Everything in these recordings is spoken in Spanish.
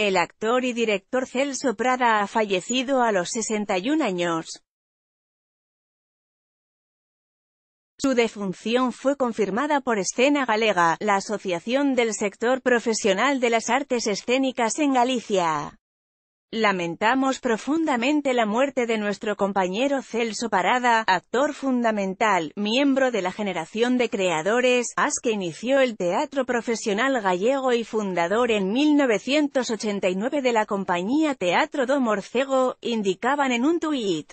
El actor y director Celso Prada ha fallecido a los 61 años. Su defunción fue confirmada por Escena Galega, la Asociación del Sector Profesional de las Artes Escénicas en Galicia. Lamentamos profundamente la muerte de nuestro compañero Celso Parada, actor fundamental, miembro de la generación de creadores, AS que inició el teatro profesional gallego y fundador en 1989 de la compañía Teatro do Morcego, indicaban en un tuit.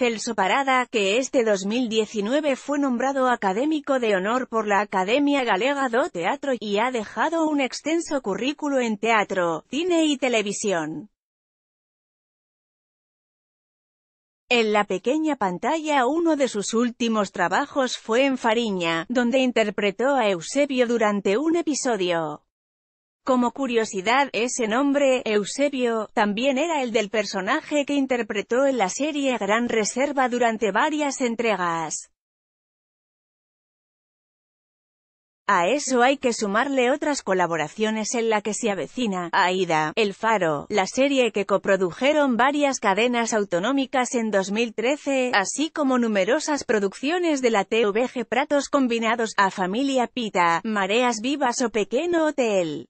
Celso Parada, que este 2019 fue nombrado académico de honor por la Academia Galega do Teatro y ha dejado un extenso currículo en teatro, cine y televisión. En la pequeña pantalla uno de sus últimos trabajos fue en Fariña, donde interpretó a Eusebio durante un episodio. Como curiosidad, ese nombre, Eusebio, también era el del personaje que interpretó en la serie Gran Reserva durante varias entregas. A eso hay que sumarle otras colaboraciones en la que se avecina, Aida, El Faro, la serie que coprodujeron varias cadenas autonómicas en 2013, así como numerosas producciones de la TVG Pratos combinados, A Familia Pita, Mareas Vivas o Pequeño Hotel.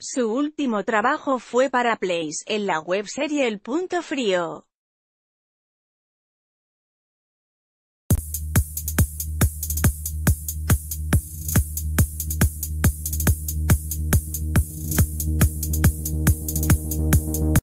Su último trabajo fue para Place, en la webserie El Punto Frío.